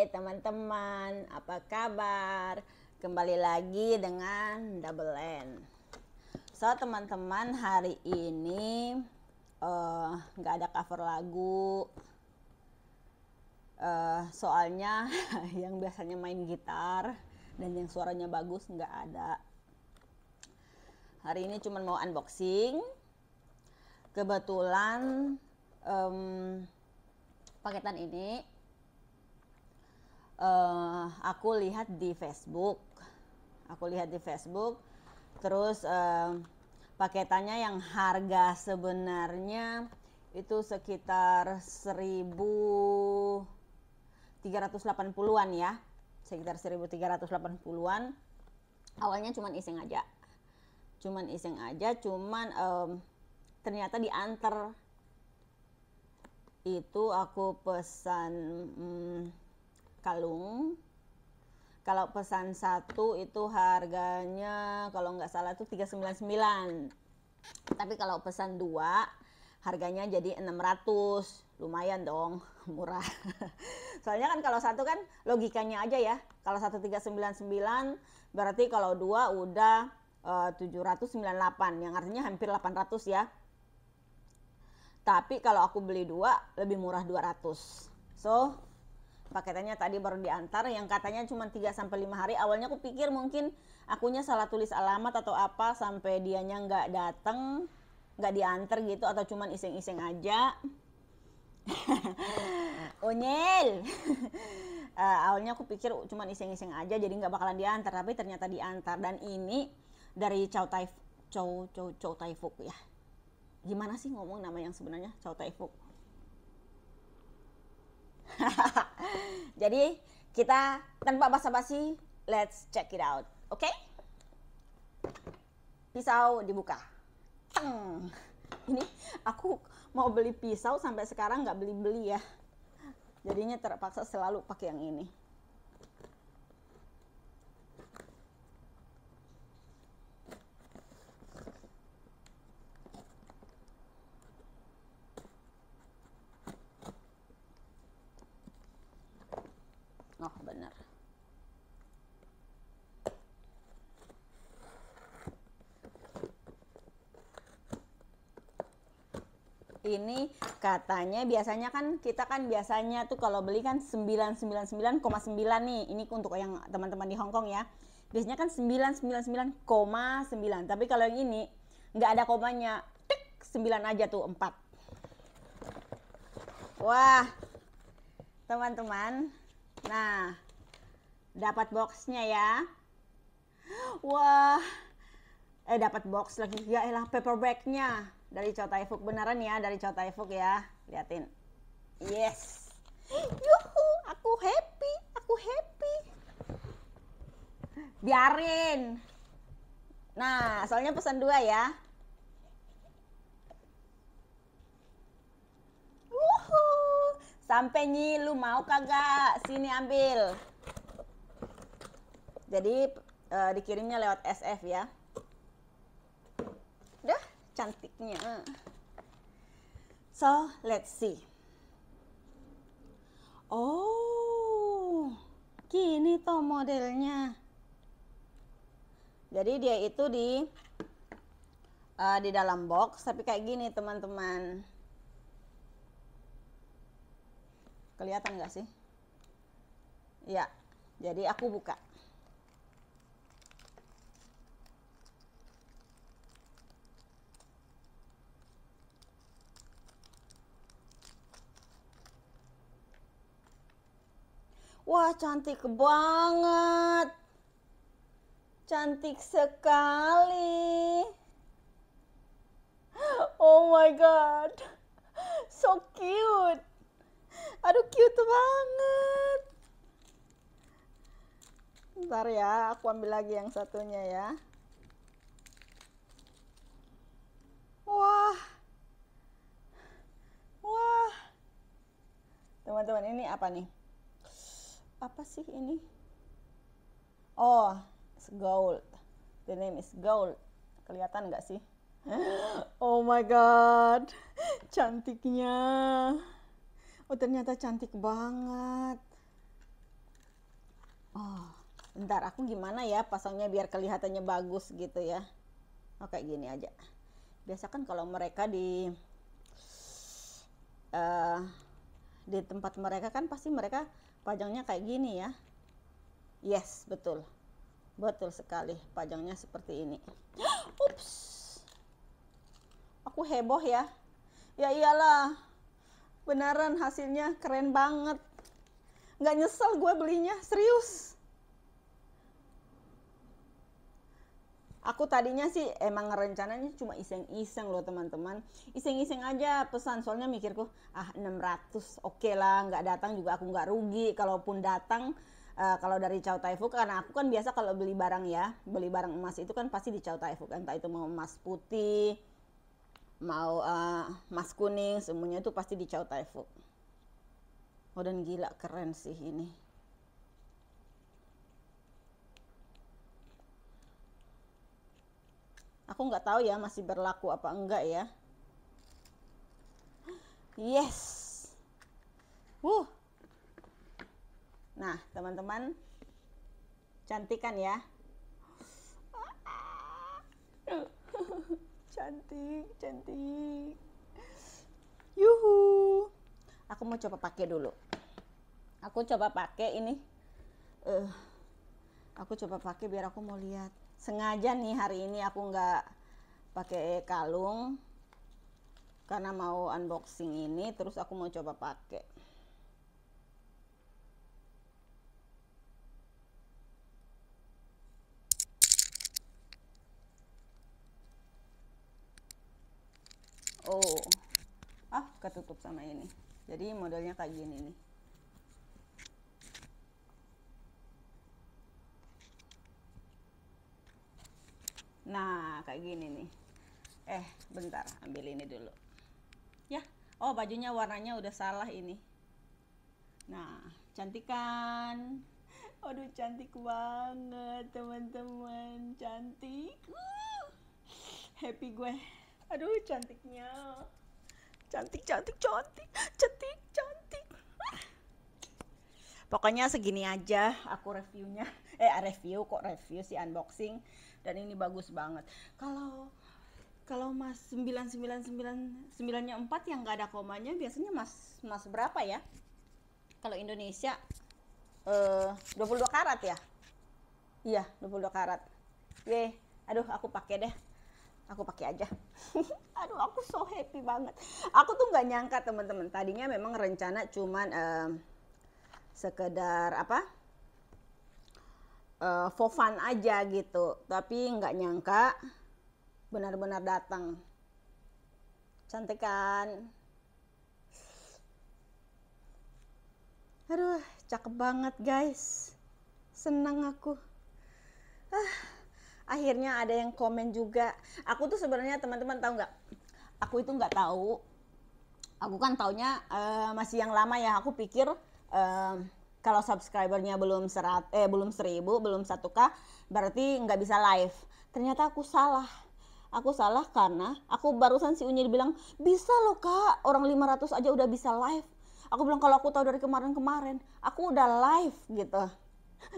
Hai teman-teman, apa kabar? Kembali lagi dengan Double N. So teman-teman hari ini eh, nggak uh, ada cover lagu. Uh, soalnya yang biasanya main gitar dan yang suaranya bagus nggak ada. Hari ini cuma mau unboxing. Kebetulan um, paketan ini uh, aku lihat di Facebook aku lihat di Facebook terus uh, paketannya yang harga sebenarnya itu sekitar 1380-an ya sekitar 1380-an awalnya cuman iseng aja cuman iseng aja cuman um, ternyata diantar itu aku pesan hmm, kalung. Kalau pesan satu itu harganya kalau nggak salah itu 399. Tapi kalau pesan dua harganya jadi 600. Lumayan dong, murah. Soalnya kan kalau satu kan logikanya aja ya. Kalau 1399 berarti kalau dua udah e, eh, 798 yang artinya hampir 800 ya. Tapi kalau aku beli dua lebih murah 200. So, paketannya tadi baru diantar yang katanya cuma 3 sampai 5 hari. Awalnya aku pikir mungkin akunya salah tulis alamat atau apa sampai dianya nggak datang, nggak diantar gitu atau cuma iseng-iseng aja. Onyel. uh, eh, awalnya aku pikir cuma iseng-iseng aja jadi nggak bakalan diantar tapi ternyata diantar dan ini dari Chow Tai Chow Chow Chow Tai Fook ya. Gimana sih ngomong nama yang sebenarnya Chow Tai Fook? Jadi kita tanpa basa-basi, let's check it out. Oke? Okay? Pisau dibuka. Teng. Ini aku mau beli pisau sampai sekarang nggak beli-beli ya. Jadinya terpaksa selalu pakai yang ini. oh benar ini katanya biasanya kan kita kan biasanya tuh kalau beli kan 999,9 nih ini untuk yang teman-teman di Hongkong ya biasanya kan 999,9 tapi kalau yang ini nggak ada komanya tik 9 aja tuh 4 wah teman-teman Nah, dapat boxnya ya. Wah, eh dapat box lagi. Ya elah paperbacknya dari Cota Ifuk beneran ya dari Cota Ifuk ya. Liatin. Yes. Yuhu, aku happy, aku happy. Biarin. Nah, soalnya pesan dua ya. Sampai nyi, lu mau kagak? Sini ambil. Jadi e, dikirimnya lewat SF ya. udah cantiknya. So, let's see. Oh, gini to modelnya. Jadi dia itu di uh, di dalam box tapi kayak gini teman-teman Kelihatan nggak sih? Ya, jadi aku buka. Wah, cantik banget. Cantik sekali. Oh my god. So cute. Aduh cute banget. Ntar ya, aku ambil lagi yang satunya ya. Wah. Wah. Teman-teman, ini apa nih? Apa sih ini? Oh, it's gold. The name is gold. Kelihatan nggak sih? oh my god. Cantiknya. Oh ternyata cantik banget. Oh, bentar aku gimana ya pasangnya biar kelihatannya bagus gitu ya. Oke oh, gini aja. Biasa kan kalau mereka di uh, di tempat mereka kan pasti mereka pajangnya kayak gini ya. Yes, betul. Betul sekali. Pajangnya seperti ini. Ups. Aku heboh ya. Ya iyalah beneran hasilnya keren banget nggak nyesel gue belinya serius aku tadinya sih emang rencananya cuma iseng-iseng loh teman-teman iseng-iseng aja pesan soalnya mikirku ah 600 oke okay lah nggak datang juga aku nggak rugi kalaupun datang uh, kalau dari Chow Taifu karena aku kan biasa kalau beli barang ya beli barang emas itu kan pasti di Chow Taifu Fook entah itu mau emas putih mau uh, mas kuning semuanya itu pasti di Chow Tai Fook oh dan gila keren sih ini aku nggak tahu ya masih berlaku apa enggak ya yes Wuh. Nah, teman-teman, cantikan ya cantik cantik yuhu aku mau coba pakai dulu aku coba pakai ini uh, aku coba pakai biar aku mau lihat sengaja nih hari ini aku nggak pakai kalung karena mau unboxing ini terus aku mau coba pakai oh ah ketutup sama ini jadi modelnya kayak gini nih nah kayak gini nih eh bentar ambil ini dulu ya oh bajunya warnanya udah salah ini nah cantik kan aduh cantik banget teman-teman cantik uh. happy gue aduh cantiknya cantik cantik cantik cantik cantik pokoknya segini aja aku reviewnya eh review kok review si unboxing dan ini bagus banget kalau kalau mas 999 9-nya 4 yang nggak ada komanya biasanya mas mas berapa ya kalau Indonesia eh 22 karat ya iya 22 karat Oke, aduh aku pakai deh aku pakai aja. Aduh, aku so happy banget. Aku tuh nggak nyangka teman-teman. Tadinya memang rencana cuman um, sekedar apa? Uh, for fun aja gitu. Tapi nggak nyangka benar-benar datang. Cantik kan? Aduh, cakep banget guys. Senang aku. Ah akhirnya ada yang komen juga aku tuh sebenarnya teman-teman tahu nggak aku itu nggak tahu aku kan taunya uh, masih yang lama ya aku pikir uh, kalau subscribernya belum serat eh belum seribu belum satu k berarti nggak bisa live ternyata aku salah aku salah karena aku barusan si Unyil bilang bisa loh kak orang 500 aja udah bisa live aku bilang kalau aku tahu dari kemarin-kemarin aku udah live gitu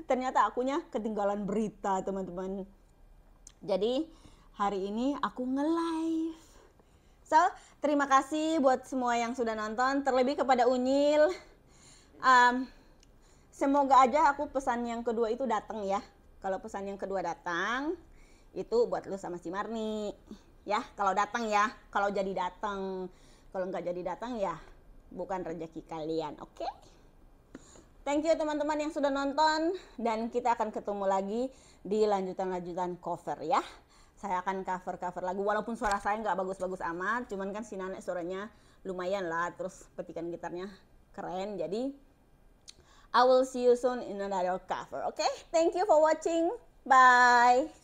ternyata akunya ketinggalan berita teman-teman jadi hari ini aku nge-live. So, terima kasih buat semua yang sudah nonton, terlebih kepada Unyil. Um, semoga aja aku pesan yang kedua itu datang ya. Kalau pesan yang kedua datang, itu buat lu sama si Marni. Ya, kalau datang ya, kalau jadi datang. Kalau nggak jadi datang ya, bukan rezeki kalian, oke? Okay? Thank you teman-teman yang sudah nonton dan kita akan ketemu lagi di lanjutan-lanjutan cover ya. Saya akan cover-cover lagu walaupun suara saya nggak bagus-bagus amat, cuman kan si Nanek suaranya lumayan lah, terus petikan gitarnya keren. Jadi I will see you soon in another cover, okay? Thank you for watching. Bye.